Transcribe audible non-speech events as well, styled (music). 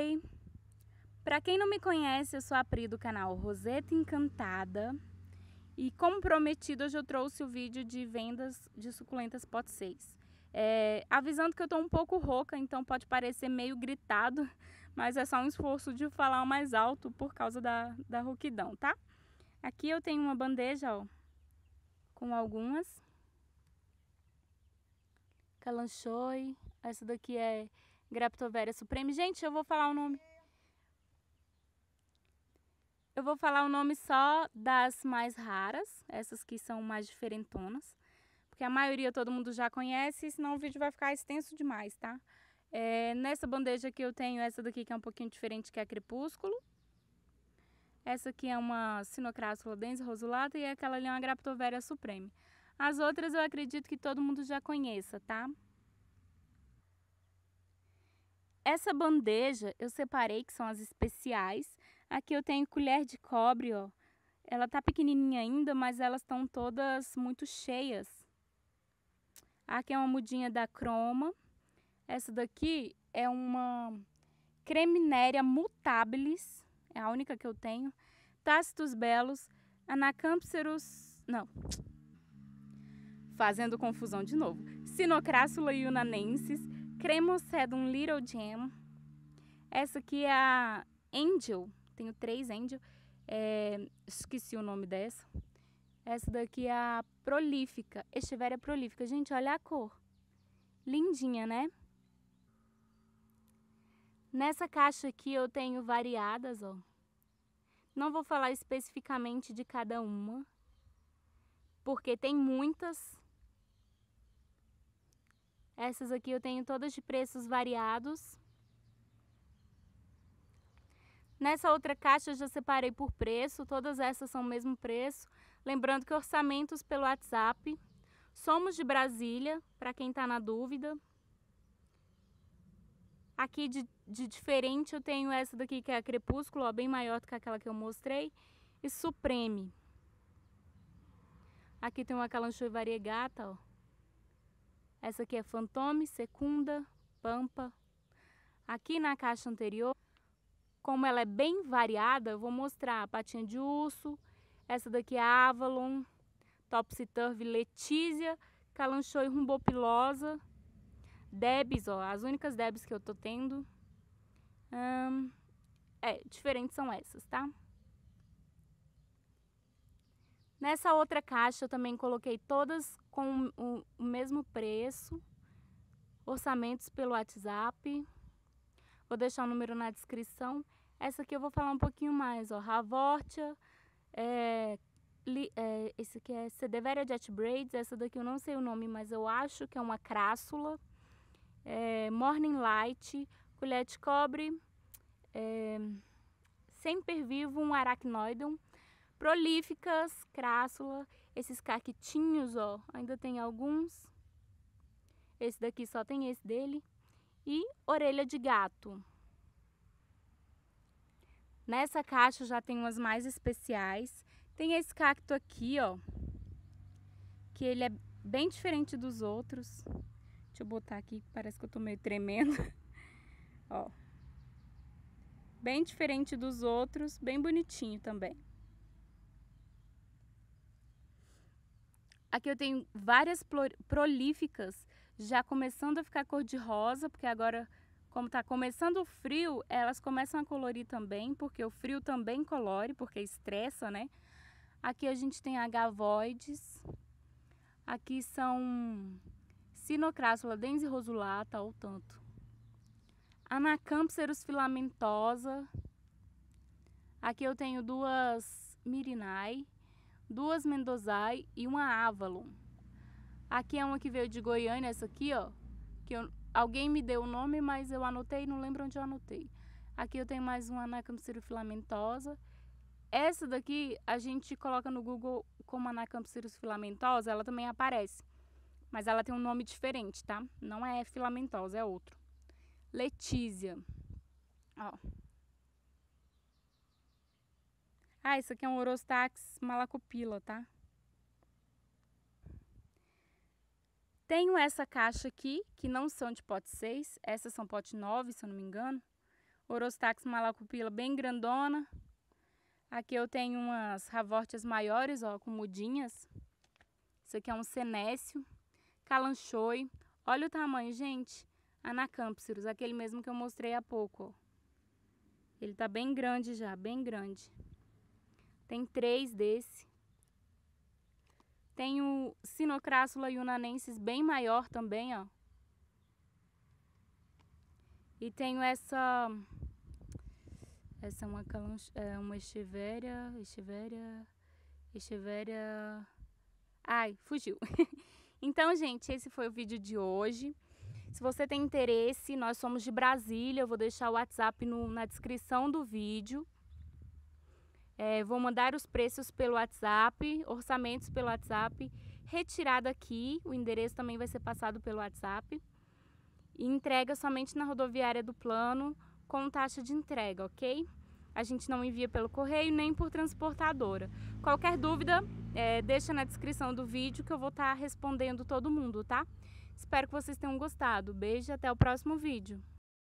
Oi! Para quem não me conhece, eu sou a Pri do canal Roseta Encantada e como prometido, hoje eu trouxe o vídeo de vendas de suculentas pot 6. É, avisando que eu estou um pouco rouca, então pode parecer meio gritado, (laughs) mas é só um esforço de falar mais alto por causa da, da rouquidão, tá? Aqui eu tenho uma bandeja, ó, com algumas. Calanchoe, essa daqui é Graptoveria Supreme. Gente, eu vou falar o nome. Eu vou falar o nome só das mais raras, essas que são mais diferentonas, porque a maioria todo mundo já conhece, senão o vídeo vai ficar extenso demais, tá? É, nessa bandeja aqui eu tenho essa daqui que é um pouquinho diferente, que é crepúsculo. Essa aqui é uma sinocrástula densa rosulata e aquela ali é uma graptovéria Supreme. As outras eu acredito que todo mundo já conheça, tá? Essa bandeja eu separei, que são as especiais. Aqui eu tenho colher de cobre, ó. Ela tá pequenininha ainda, mas elas estão todas muito cheias. Aqui é uma mudinha da croma. Essa daqui é uma creminéria mutabilis. É a única que eu tenho. Tácitos belos. Anacampserus... Não. Fazendo confusão de novo. Sinocrássula iunanensis Cremos é de um Little Jam. Essa aqui é a Angel. Tenho três Angel. É, esqueci o nome dessa. Essa daqui é a Prolífica. Estiver é Prolífica. Gente, olha a cor. Lindinha, né? Nessa caixa aqui eu tenho variadas, ó. Não vou falar especificamente de cada uma, porque tem muitas. Essas aqui eu tenho todas de preços variados. Nessa outra caixa eu já separei por preço, todas essas são o mesmo preço. Lembrando que orçamentos pelo WhatsApp. Somos de Brasília, para quem está na dúvida. Aqui de, de, diferente eu tenho essa daqui que é a Crepúsculo, ó, bem maior do que aquela que eu mostrei. E Supreme. Aqui tem uma calanchoe variegata, ó. Essa aqui é Fantôme, Secunda, Pampa. Aqui na caixa anterior, como ela é bem variada, eu vou mostrar a patinha de urso, essa daqui é Avalon, Topsy-Turvy, Letícia, Calanchoe rumbopilosa, Debs, ó, as únicas Debs que eu tô tendo. Hum, é, diferentes são essas, tá? Nessa outra caixa eu também coloquei todas com o, mesmo preço, orçamentos pelo WhatsApp. Vou deixar o número na descrição. Essa aqui eu vou falar um pouquinho mais, ó. Ravortia, é, li, é, esse aqui é Cedeveria Jet Braids. Essa daqui eu não sei o nome, mas eu acho que é uma crássula. É, Morning Light, colher de cobre, é, Semper Vivo, um aracnoidon prolíficas, crássula, esses caquitinhos, ó, ainda tem alguns. Esse daqui só tem esse dele. E orelha de gato. Nessa caixa já tem umas mais especiais. Tem esse cacto aqui, ó, que ele é bem diferente dos outros. Deixa eu botar aqui, parece que eu tô meio tremendo. (laughs) ó. Bem diferente dos outros, bem bonitinho também. Aqui eu tenho várias prolíficas já começando a ficar cor de rosa, porque agora, como está começando o frio, elas começam a colorir também, porque o frio também colore, porque estressa, né? Aqui a gente tem agavoides. Aqui são Sinocrássula dense rosulata, ao tanto. Anacampserus filamentosa. Aqui eu tenho duas mirinai, duas Mendozai e uma Avalon. Aqui é uma que veio de Goiânia, essa aqui, ó. Que eu, alguém me deu o nome, mas eu anotei, não lembro onde eu anotei. Aqui eu tenho mais uma Anacampsira filamentosa. Essa daqui a gente coloca no Google como Anacampsira filamentosa, ela também aparece. Mas ela tem um nome diferente, tá? Não é filamentosa, é outro. Letícia. Ó, ah, isso aqui é um Orostax malacopila, tá? Tenho essa caixa aqui, que não são de pote 6, essas são pote 9, se eu não me engano. Orostax malacopila bem grandona. Aqui eu tenho umas ravortias maiores, ó, com mudinhas. Isso aqui é um senécio, calanchoi. Olha o tamanho, gente. Anacampsirus, aquele mesmo que eu mostrei há pouco, ó. Ele tá bem grande já, bem grande. Tem três desse. Tem o Sinocrássula yunanensis bem maior também, ó. E tenho essa... Essa é uma, é uma echeveria, Estivéria... Estivéria... Ai, fugiu. (laughs) então, gente, esse foi o vídeo de hoje. Se você tem interesse, nós somos de Brasília. Eu vou deixar o WhatsApp no, na descrição do vídeo. É, vou mandar os preços pelo WhatsApp, orçamentos pelo WhatsApp, retirada aqui, o endereço também vai ser passado pelo WhatsApp. E entrega somente na rodoviária do plano com taxa de entrega, ok? A gente não envia pelo correio nem por transportadora. Qualquer dúvida, é, deixa na descrição do vídeo que eu vou estar tá respondendo todo mundo, tá? Espero que vocês tenham gostado. Beijo e até o próximo vídeo.